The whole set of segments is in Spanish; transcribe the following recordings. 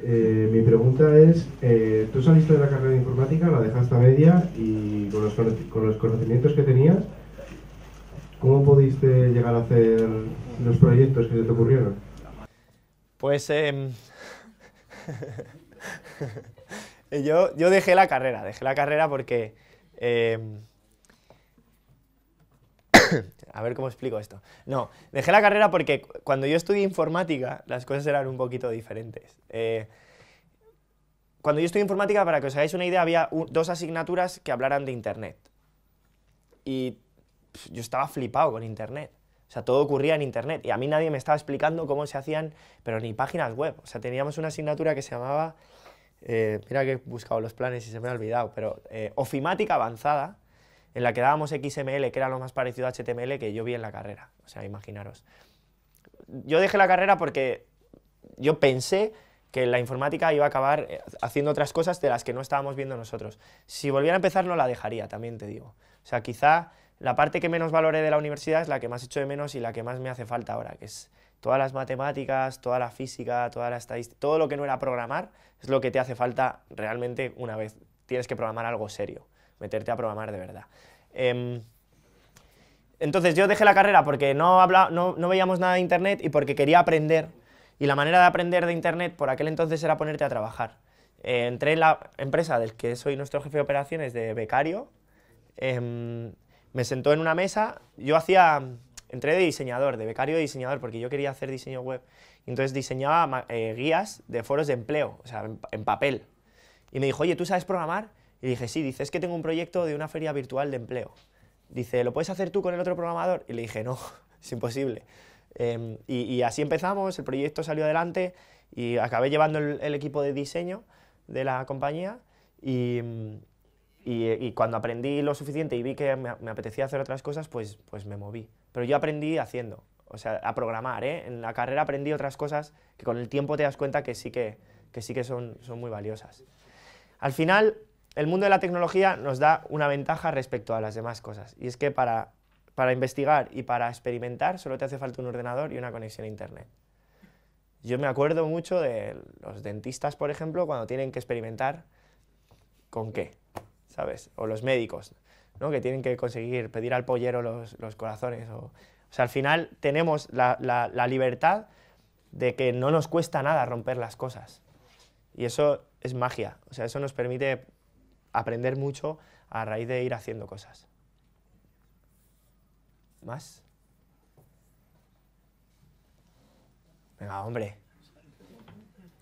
Eh, mi pregunta es, eh, tú saliste de la carrera de informática, la dejaste a media y con los, conocimientos que tenías, ¿cómo pudiste llegar a hacer los proyectos que se te ocurrieron? Pues em, yo, yo dejé la carrera, dejé la carrera porque em, a ver cómo explico esto. No, dejé la carrera porque cuando yo estudié informática las cosas eran un poquito diferentes. Eh, cuando yo estudié informática, para que os hagáis una idea, había dos asignaturas que hablaran de Internet. Y yo estaba flipado con Internet. O sea, todo ocurría en Internet. Y a mí nadie me estaba explicando cómo se hacían, pero ni páginas web. O sea, teníamos una asignatura que se llamaba... Eh, mira que he buscado los planes y se me ha olvidado, pero eh, ofimática avanzada, en la que dábamos XML, que era lo más parecido a HTML que yo vi en la carrera. O sea, imaginaros. Yo dejé la carrera porque yo pensé que la informática iba a acabar eh, haciendo otras cosas de las que no estábamos viendo nosotros. Si volviera a empezar no la dejaría, también te digo. O sea, quizá la parte que menos valoré de la universidad es la que más echo de menos y la que más me hace falta ahora, que es todas las matemáticas, toda la física, toda la estadística, todo lo que no era programar es lo que te hace falta realmente una vez tienes que programar algo serio meterte a programar de verdad. Em, entonces yo dejé la carrera porque no, no, veíamos nada de Internet y porque quería aprender. Y la manera de aprender de Internet por aquel entonces era ponerte a trabajar. Eh, entré en la empresa del que soy nuestro jefe de operaciones de becario. Em, me sentó en una mesa. Yo hacía, entré de diseñador, de becario de diseñador, porque yo quería hacer diseño web. Entonces diseñaba eh, guías de foros de empleo, o sea, en papel. Y me dijo, oye, ¿tú sabes programar? Y dije, sí, dice, es que tengo un proyecto de una feria virtual de empleo. Dice, ¿lo puedes hacer tú con el otro programador? Y le dije, no, es imposible. Em, y, así empezamos, el proyecto salió adelante y acabé llevando el, equipo de diseño de la compañía y, mm, eh, y, cuando aprendí lo suficiente y vi que me, apetecía hacer otras cosas, pues, pues me moví. Pero yo aprendí haciendo, o sea, a programar. ¿eh? En la carrera aprendí otras cosas que con el tiempo te das cuenta que sí que, que, sí que son, son muy valiosas. Al final, el mundo de la tecnología nos da una ventaja respecto a las demás cosas. Y es que para, para investigar y para experimentar solo te hace falta un ordenador y una conexión a Internet. Yo me acuerdo mucho de los dentistas, por ejemplo, cuando tienen que experimentar con qué, ¿sabes? O los médicos, ¿no? Que tienen que conseguir pedir al pollero los, corazones. O, sea, al final tenemos la libertad de que no nos cuesta nada romper las cosas. Y eso es magia. O sea, eso nos permite aprender mucho a raíz de ir haciendo cosas. ¿Más? Venga, hombre.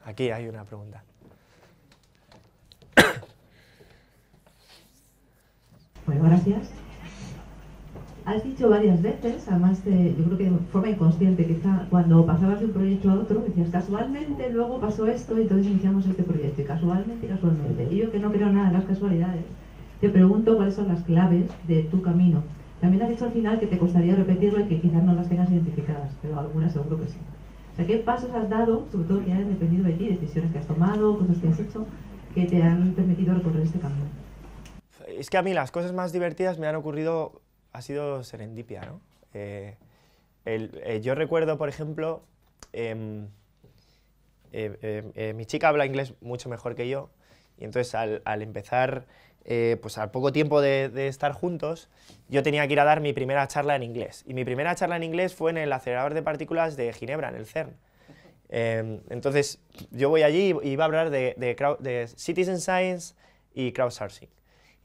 Aquí hay una pregunta. Muy pues gracias has dicho varias veces, además de, yo creo que de forma inconsciente, quizá cuando pasabas de un proyecto a otro, decías casualmente luego pasó esto y entonces iniciamos este proyecto, y casualmente casualmente. Y yo que no creo nada en las casualidades, te pregunto cuáles son las claves de tu camino. También has dicho al final que te costaría repetirlo y que quizás no las tengas identificadas, pero algunas seguro que sí. O sea, ¿qué pasos has dado, sobre todo que hayan dependido de ti, decisiones que has tomado, cosas que has hecho, que te han permitido recorrer este camino? Es que a mí las cosas más divertidas me han ocurrido ha sido serendipia, ¿no? Eh, eh, yo recuerdo, por ejemplo, em, eh, mi chica habla inglés mucho mejor que yo, y entonces al, empezar, pues al poco tiempo de, estar juntos, yo tenía que ir a dar mi primera charla en inglés. Y mi primera charla en inglés fue en el acelerador de partículas de Ginebra, en el CERN. Em, entonces yo voy allí y iba a hablar de, de Citizen Science y crowdsourcing.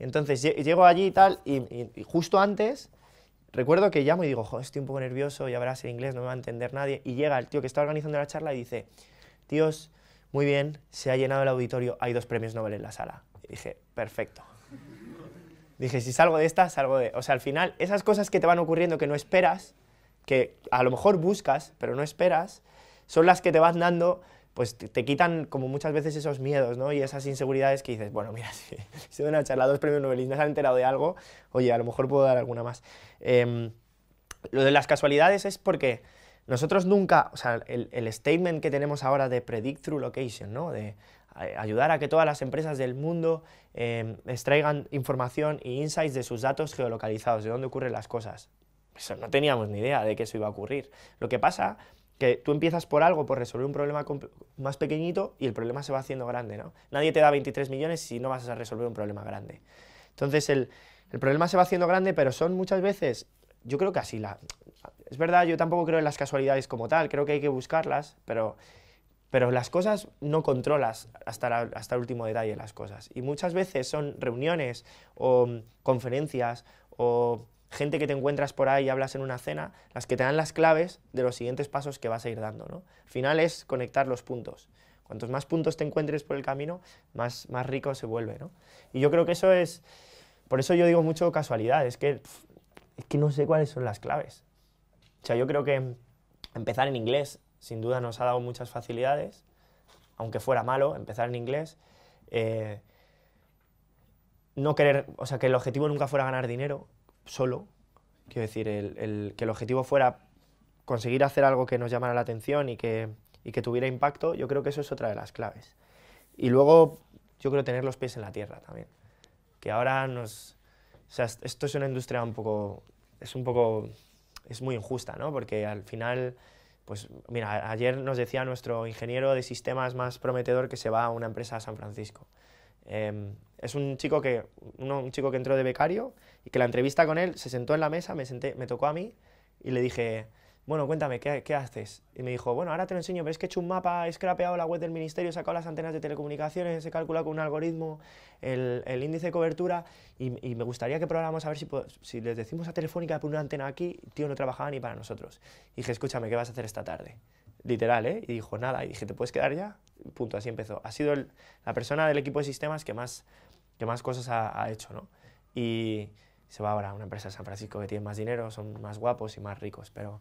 Entonces llego allí y tal, y, justo antes recuerdo que llamo y digo, joder, estoy un poco nervioso, ya verás el inglés, no me va a entender nadie. Y llega el tío que está organizando la charla y dice, tíos, muy bien, se ha llenado el auditorio, hay dos premios Nobel en la sala. Y dije, perfecto. Dije, si salgo de esta, salgo de... O sea, al final, esas cosas que te van ocurriendo que no esperas, que a lo mejor buscas, pero no esperas, son las que te van dando pues te, quitan como muchas veces esos miedos ¿no? y esas inseguridades que dices, bueno, mira, si, se van a dos premios Nobel y no se han enterado de algo, oye, a lo mejor puedo dar alguna más. Em, lo de las casualidades es porque nosotros nunca, o sea, el, statement que tenemos ahora de predict through location, ¿no? de ayudar a que todas las empresas del mundo em, extraigan información e insights de sus datos geolocalizados, de dónde ocurren las cosas. no teníamos ni idea de que eso iba a ocurrir. Lo que pasa que tú empiezas por algo, por resolver un problema más pequeñito y el problema se va haciendo grande. ¿no? Nadie te da 23 millones si no vas a resolver un problema grande. Entonces el, problema se va haciendo grande, pero son muchas veces, yo creo que así, la, es verdad, yo tampoco creo en las casualidades como tal, creo que hay que buscarlas, pero, pero las cosas no controlas hasta, hasta el último detalle las cosas. Y muchas veces son reuniones o conferencias o gente que te encuentras por ahí y hablas en una cena, las que te dan las claves de los siguientes pasos que vas a ir dando. ¿no? final es conectar los puntos. Cuantos más puntos te encuentres por el camino, más, más rico se vuelve. ¿no? Y yo creo que eso es, por eso yo digo mucho casualidad, es que, que no sé cuáles son las claves. O sea, yo creo que empezar en inglés sin duda nos ha dado muchas facilidades, aunque fuera malo empezar en inglés. Eh, no querer, o sea, que el objetivo nunca fuera ganar dinero, solo. Quiero decir, que el objetivo fuera conseguir hacer algo que nos llamara la atención y que, y que tuviera impacto, yo creo que eso es otra de las claves. Y luego, yo creo tener los pies en la tierra también. Que ahora nos... O sea, esto es una industria un poco... Es un poco... Es muy injusta, ¿no? Porque al final... Pues mira, ayer nos decía nuestro ingeniero de sistemas más prometedor que se va a una empresa a San Francisco. Em, es un chico, que, un chico que entró de becario y que la entrevista con él se sentó en la mesa, me, senté, me tocó a mí y le dije, bueno, cuéntame, ¿qué, haces? Y me dijo, bueno, ahora te lo enseño, ves que he hecho un mapa, he scrapeado la web del ministerio, he sacado las antenas de telecomunicaciones, he calculado con un algoritmo el, índice de cobertura y, me gustaría que probáramos a ver si, si les decimos a Telefónica poner una antena aquí, tío, no trabajaba ni para nosotros. Y dije, escúchame, ¿qué vas a hacer esta tarde? literal, ¿eh? Y dijo, nada, y dije, ¿te puedes quedar ya? Punto, así empezó. Ha sido la persona del equipo de sistemas que más, que más cosas ha, hecho, ¿no? Y se va ahora a una empresa de San Francisco que tiene más dinero, son más guapos y más ricos, pero...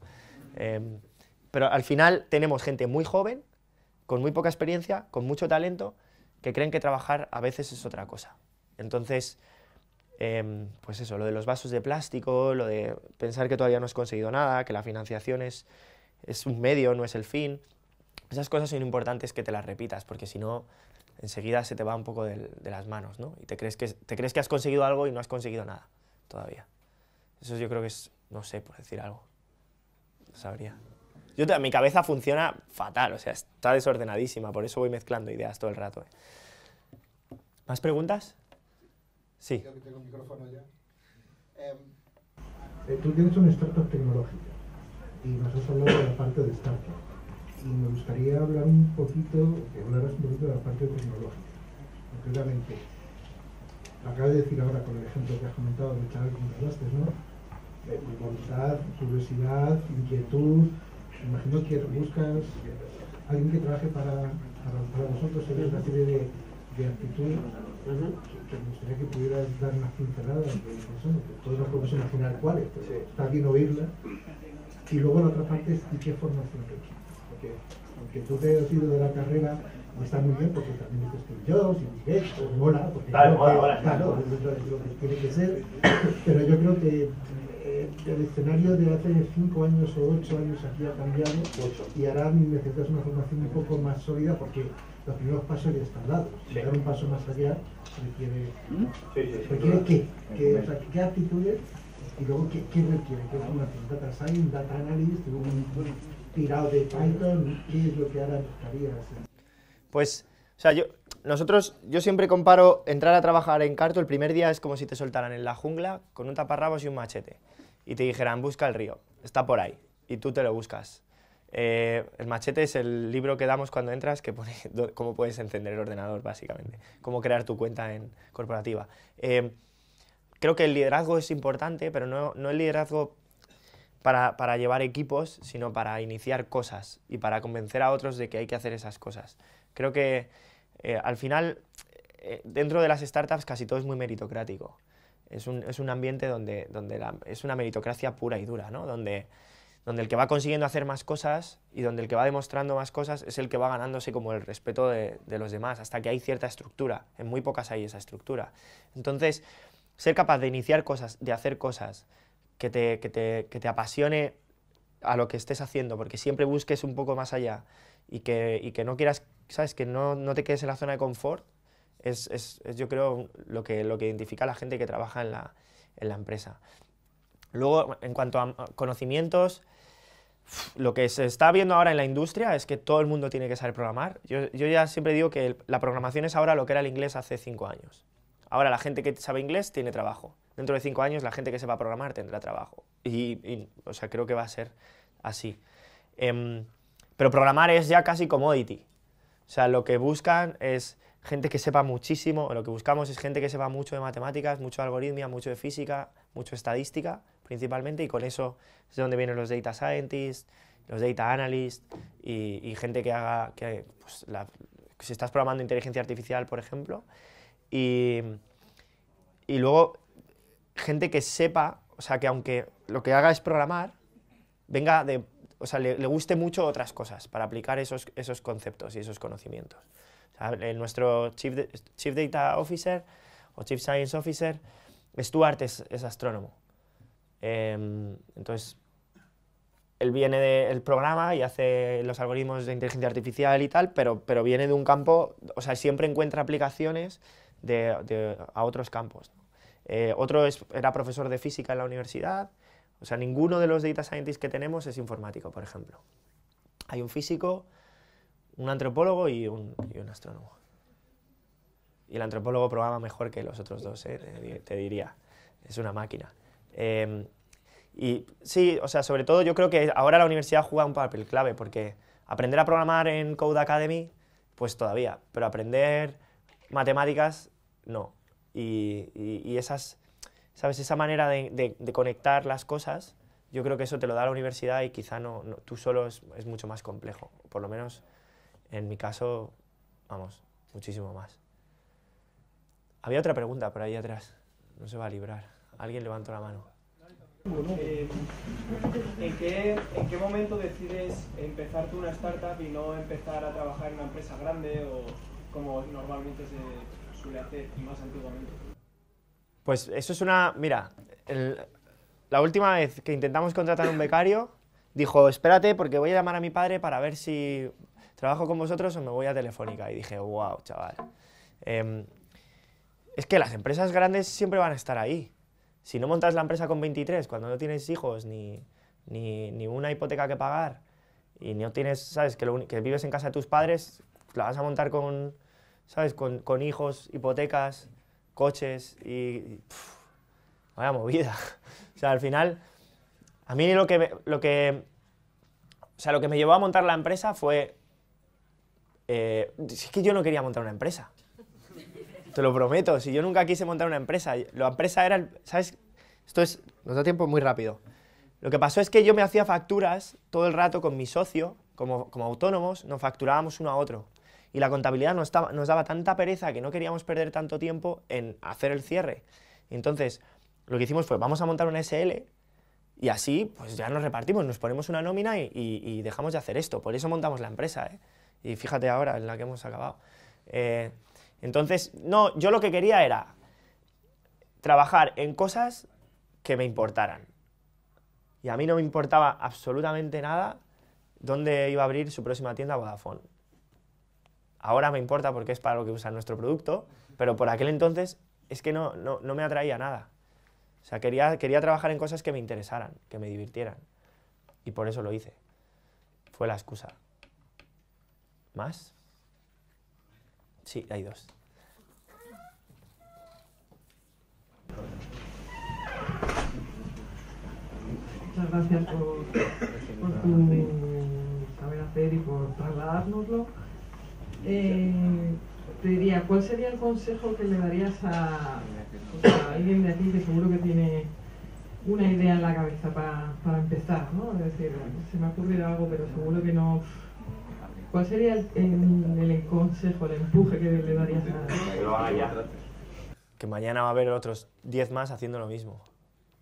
Em, pero al final tenemos gente muy joven, con muy poca experiencia, con mucho talento, que creen que trabajar a veces es otra cosa. Entonces, em, pues eso, lo de los vasos de plástico, lo de pensar que todavía no has conseguido nada, que la financiación es, es un medio, no es el fin. Esas cosas son importantes que te las repitas, porque si no, enseguida se te va un poco de, las manos, ¿no? Y te crees, que, te crees que has conseguido algo y no has conseguido nada todavía. Eso yo creo que es, no sé, por decir algo. No sabría. Yo, mi cabeza funciona fatal, o sea, está desordenadísima, por eso voy mezclando ideas todo el rato. ¿eh? ¿Más preguntas? Sí. Em, eh, tú tienes un experto tecnológico y nos has hablado de la parte de startup. Y me gustaría hablar un poquito, que hablaras un poquito de la parte tecnológica. Concretamente, realmente, acabas de decir ahora con el ejemplo que has comentado de como hablaste, ¿no? Eh, voluntad, curiosidad, inquietud. Me imagino que buscas alguien que trabaje para, para, vosotros en una serie de, de que me gustaría que pudieras dar unas pinceladas de todas las podemos imaginar cuáles, pero está bien oírla, y luego la otra parte es de qué formación tengo. porque, porque tú te has ido de la carrera pues está muy bien porque también dices que yo, si directo pues mola, porque claro, claro, es lo que tiene que ser, pero yo creo que eh, el escenario de hace 5 años o 8 años aquí ha cambiado y ahora necesitas una formación un poco más sólida porque los primeros pasos ya están dados. Sí. Dar un paso más allá requiere, requiere qué, qué, o sea, qué actitudes y luego, ¿qué, qué requiere? Que es una data analyst un tirado de Python, ¿qué es lo que ahora buscarías? Pues, o sea, yo, nosotros, yo siempre comparo entrar a trabajar en Carto, el primer día es como si te soltaran en la jungla con un taparrabos y un machete y te dijeran, busca el río, está por ahí, y tú te lo buscas. Eh, el machete es el libro que damos cuando entras que pone cómo puedes encender el ordenador, básicamente, cómo crear tu cuenta en corporativa. Eh, creo que el liderazgo es importante, pero no, no el liderazgo para, para, llevar equipos, sino para iniciar cosas y para convencer a otros de que hay que hacer esas cosas. Creo que eh, al final, eh, dentro de las startups casi todo es muy meritocrático. Es un, es un ambiente donde, donde es una meritocracia pura y dura, ¿no? Donde, donde el que va consiguiendo hacer más cosas y donde el que va demostrando más cosas es el que va ganándose como el respeto de, de, los demás, hasta que hay cierta estructura. En muy pocas hay esa estructura. Entonces, ser capaz de iniciar cosas, de hacer cosas que te, que te, que te apasione a lo que estés haciendo, porque siempre busques un poco más allá y que, y que no quieras, ¿sabes? Que no, no, te quedes en la zona de confort, es, es, yo creo lo que, lo que identifica a la gente que trabaja en la, en la empresa. Luego, en cuanto a conocimientos, lo que se está viendo ahora en la industria es que todo el mundo tiene que saber programar. Yo, yo ya siempre digo que la programación es ahora lo que era el inglés hace cinco años. Ahora la gente que sabe inglés tiene trabajo. Dentro de cinco años la gente que sepa programar tendrá trabajo. Y, o sea, creo que va a ser así. Em, pero programar es ya casi commodity. O sea, lo que buscan es gente que sepa muchísimo, lo que buscamos es gente que sepa mucho de matemáticas, mucho de algoritmia, mucho de física, mucho de estadística, principalmente, y con eso es donde vienen los data scientists, los data analysts, y, gente que haga, que, pues, si estás programando inteligencia artificial, por ejemplo, y, y luego, gente que sepa, o sea, que aunque lo que haga es programar, venga de, o sea, le, guste mucho otras cosas para aplicar esos, esos conceptos y esos conocimientos. O sea, nuestro Chief, Chief Data Officer o Chief Science Officer, Stuart es, es astrónomo. Em, entonces, él viene del programa y hace los algoritmos de inteligencia artificial y tal, pero, pero viene de un campo, o sea, siempre encuentra aplicaciones a otros campos. Eh, otro era profesor de física en la universidad, o sea, ninguno de los data scientists que tenemos es informático, por ejemplo. Hay un físico, un antropólogo y un, astrónomo. Y el antropólogo programa mejor que los otros dos, ¿eh? te, diría. Es una máquina. Em, y sí, o sea, sobre todo yo creo que ahora la universidad juega un papel clave porque aprender a programar en Code Academy, pues todavía, pero aprender matemáticas no. Y, esas, ¿sabes? esa manera de, conectar las cosas, yo creo que eso te lo da la universidad y quizá no, tú solo es, mucho más complejo. Por lo menos en mi caso, vamos, muchísimo más. Había otra pregunta por ahí atrás. No se va a librar. Alguien levantó la mano. Eh, ¿en, qué, ¿En qué momento decides empezar tú una startup y no empezar a trabajar en una empresa grande o como normalmente se suele hacer más antiguamente? Pues eso es una... Mira, la última vez que intentamos contratar un becario, dijo, espérate porque voy a llamar a mi padre para ver si trabajo con vosotros o me voy a Telefónica. Y dije, wow, chaval. Em, es que las empresas grandes siempre van a estar ahí. Si no montas la empresa con 23, cuando no tienes hijos ni, ni, una hipoteca que pagar y no tienes, sabes, que vives en casa de tus padres, la vas a montar con, ¿sabes? Con, hijos, hipotecas, coches y... vaya movida. o sea, al final, a mí lo que, lo que... O sea, lo que me llevó a montar la empresa fue... Eh, es que yo no quería montar una empresa. Te lo prometo, si yo nunca quise montar una empresa, la empresa era, ¿sabes? Esto es, nos da tiempo muy rápido. Lo que pasó es que yo me hacía facturas todo el rato con mi socio, como, como autónomos, nos facturábamos uno a otro y la contabilidad nos, estaba, daba tanta pereza que no queríamos perder tanto tiempo en hacer el cierre. Entonces, lo que hicimos fue, vamos a montar una SL y así pues ya nos repartimos, nos ponemos una nómina y, dejamos de hacer esto. Por eso montamos la empresa. ¿eh? Y fíjate ahora en la que hemos acabado. Eh, entonces, no, yo lo que quería era trabajar en cosas que me importaran. Y a mí no me importaba absolutamente nada dónde iba a abrir su próxima tienda Vodafone. Ahora me importa porque es para lo que usa nuestro producto, pero por aquel entonces es que no, me atraía nada. O sea, quería, trabajar en cosas que me interesaran, que me divirtieran. Y por eso lo hice. Fue la excusa. ¿Más? Sí, hay dos. Muchas gracias por, tu saber hacer y por trasladarnoslo. Eh, te diría, ¿cuál sería el consejo que le darías a, alguien de aquí que seguro que tiene una idea en la cabeza para, para empezar? ¿no? Es decir, se me ha ocurrido algo, pero seguro que no... ¿Cuál sería el, el, consejo, el empuje que le darías a Que Que mañana va a haber otros 10 más haciendo lo mismo.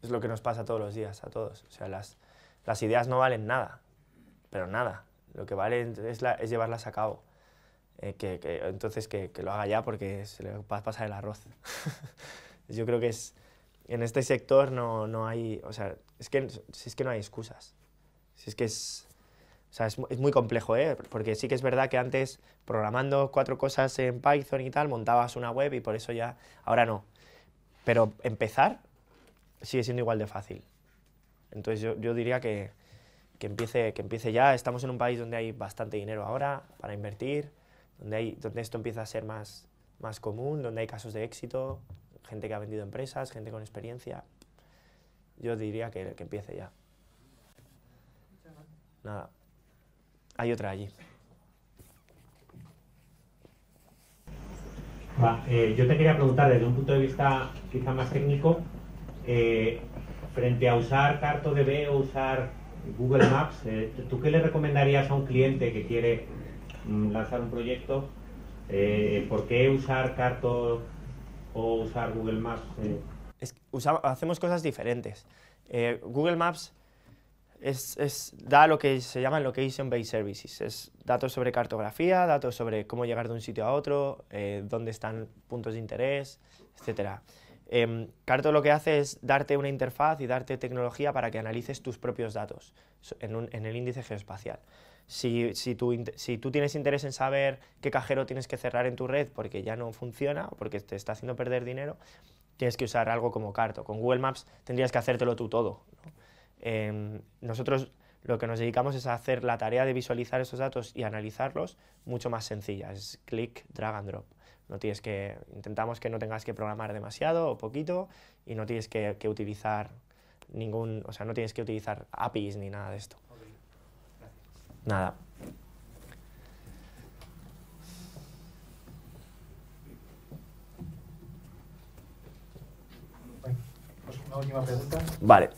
Es lo que nos pasa todos los días, a todos. O sea, las, las ideas no valen nada, pero nada. Lo que vale es llevarlas a cabo. Eh, que, que, entonces que, que, lo haga ya porque se le va a pasar el arroz. Yo creo que es, en este sector no, no, hay, o sea, es que, si es que no hay excusas. Si es que es, o sea, es, es, muy complejo, ¿eh? Porque sí que es verdad que antes programando cuatro cosas en Python y tal, montabas una web y por eso ya, ahora no. Pero empezar sigue siendo igual de fácil. Entonces yo, yo diría que, que empiece, que empiece ya. Estamos en un país donde hay bastante dinero ahora para invertir donde, esto empieza a ser más, más común, donde hay casos de éxito, gente que ha vendido empresas, gente con experiencia. Yo diría que, que empiece ya. Nada. Hay otra allí. Eh, yo te quería preguntar desde un punto de vista quizá más técnico, eh, frente a usar CartoDB o usar Google Maps, eh, ¿tú qué le recomendarías a un cliente que quiere Mm, lanzar un proyecto, eh, ¿por qué usar Carto o usar Google Maps? Eh, hacemos cosas diferentes. Eh, Google Maps da lo que se llama Location Based Services. Es datos sobre cartografía, datos sobre cómo llegar de un sitio a otro, dónde están puntos de interés, etc. Em, Carto lo que hace es darte una interfaz y darte tecnología para que analices tus propios datos en, en el índice geoespacial. Si, tú, tienes interés en saber qué cajero tienes que cerrar en tu red porque ya no funciona o porque te está haciendo perder dinero, tienes que usar algo como Carto. Con Google Maps tendrías que hacértelo tú todo. Em, nosotros lo que nos dedicamos es a hacer la tarea de visualizar esos datos y analizarlos mucho más sencilla. Es clic, drag and drop. No tienes que, intentamos que no tengas que programar demasiado o poquito y no tienes que utilizar ningún, o sea, no tienes que utilizar APIs ni nada de esto nada. una última pregunta. Vale.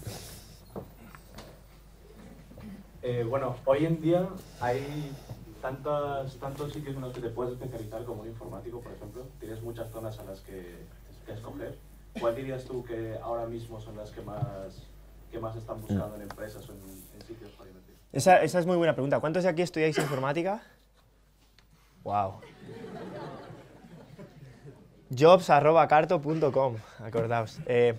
Eh, bueno, hoy en día hay tantos, tantos sitios en los que te puedes especializar como un informático, por ejemplo. Tienes muchas zonas a las que, que escoger. ¿Cuál dirías tú que ahora mismo son las que más qué más están mm. buscando en empresas o en, sitios para invertir? Esa, es muy buena pregunta. ¿Cuántos de aquí estudiáis informática? ¡Wow! jobs.carto.com, acordaos. Eh,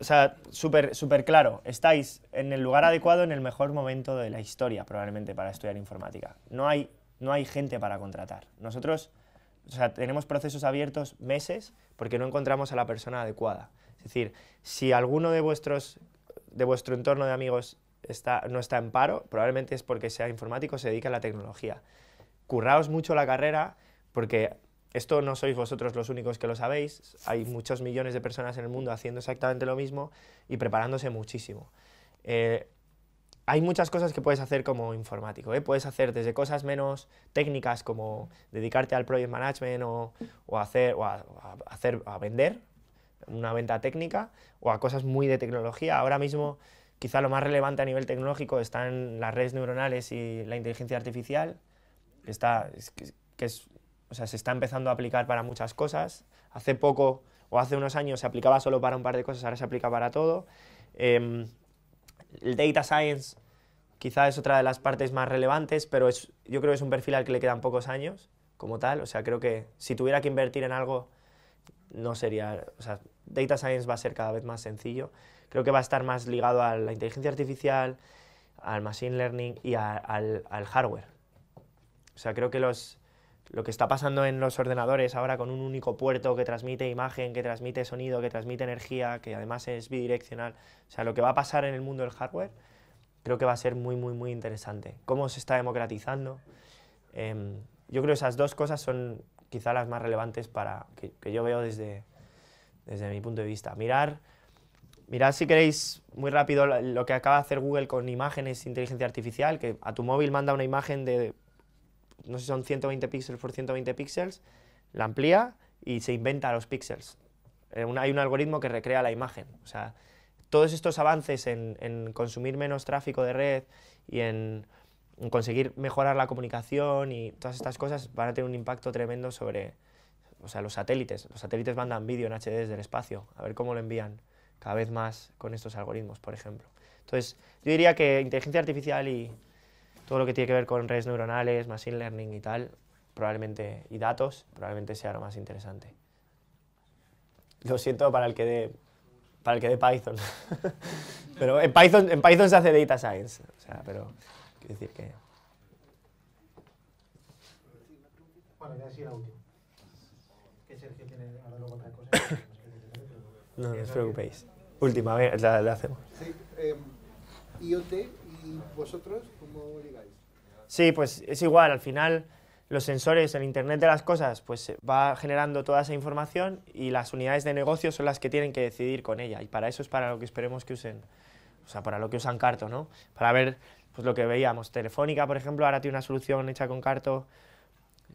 o sea, súper claro, estáis en el lugar adecuado en el mejor momento de la historia, probablemente, para estudiar informática. No hay, no hay gente para contratar. Nosotros tenemos procesos abiertos meses porque no encontramos a la persona adecuada. Es decir, si alguno de, vuestros, de vuestro entorno de amigos está, no está en paro, probablemente es porque sea informático, se dedica a la tecnología. Curraos mucho la carrera porque esto no sois vosotros los únicos que lo sabéis, hay muchos millones de personas en el mundo haciendo exactamente lo mismo y preparándose muchísimo. Eh, hay muchas cosas que puedes hacer como informático. ¿eh? Puedes hacer desde cosas menos técnicas como dedicarte al project management o, hacer, o hacer, a vender, una venta técnica o a cosas muy de tecnología. Ahora mismo quizá lo más relevante a nivel tecnológico están las redes neuronales y la inteligencia artificial, que, está, que es, o sea, se está empezando a aplicar para muchas cosas. Hace poco o hace unos años se aplicaba solo para un par de cosas, ahora se aplica para todo. Em, el data science quizá es otra de las partes más relevantes, pero es, yo creo que es un perfil al que le quedan pocos años como tal. O sea, creo que si tuviera que invertir en algo, no sería, Data Science va a ser cada vez más sencillo. Creo que va a estar más ligado a la inteligencia artificial, al machine learning y al, hardware. O sea, creo que los, lo que está pasando en los ordenadores ahora con un único puerto que transmite imagen, que transmite sonido, que transmite energía, que además es bidireccional, o sea, lo que va a pasar en el mundo del hardware, creo que va a ser muy, muy, muy interesante. Cómo se está democratizando. Em, yo creo que esas dos cosas son quizá las más relevantes para, que yo veo desde, desde mi punto de vista. Mirar, mirar. si queréis muy rápido lo que acaba de hacer Google con imágenes de inteligencia artificial, que a tu móvil manda una imagen de, no sé si son 120 píxeles por 120 píxeles, la amplía y se inventa los píxeles. Eh, hay un algoritmo que recrea la imagen. O sea, todos estos avances en, consumir menos tráfico de red y en conseguir mejorar la comunicación y todas estas cosas van a tener un impacto tremendo sobre, o sea, los satélites. Los satélites mandan vídeo en HD desde el espacio, a ver cómo lo envían cada vez más con estos algoritmos, por ejemplo. Entonces, yo diría que inteligencia artificial y todo lo que tiene que ver con redes neuronales, machine learning y tal, probablemente, y datos, probablemente sea lo más interesante. Lo siento para el que dé, para el que dé Python. pero en Python, en Python se hace data science. O sea, pero quiero decir que... Bueno, ya sí la última. no, no os preocupéis. Última, la, la hacemos. Sí, em, IoT y vosotros, ¿cómo Sí, pues es igual, al final los sensores, el Internet de las cosas, pues va generando toda esa información y las unidades de negocio son las que tienen que decidir con ella. Y para eso es para lo que esperemos que usen, o sea, para lo que usan Carto, ¿no? Para ver pues, lo que veíamos. Telefónica, por ejemplo, ahora tiene una solución hecha con Carto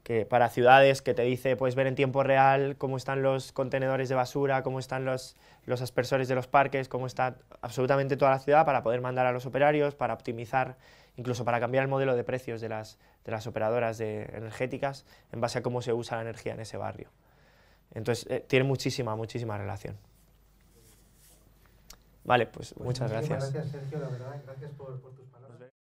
que para ciudades que te dice, puedes ver en tiempo real cómo están los contenedores de basura, cómo están los, los aspersores de los parques, cómo está absolutamente toda la ciudad para poder mandar a los operarios, para optimizar, incluso para cambiar el modelo de precios de las, de las operadoras energéticas en base a cómo se usa la energía en ese barrio. Entonces, eh, tiene muchísima, muchísima relación. Vale, pues, pues muchas gracias. Gracias, Sergio, la verdad, gracias por tus palabras.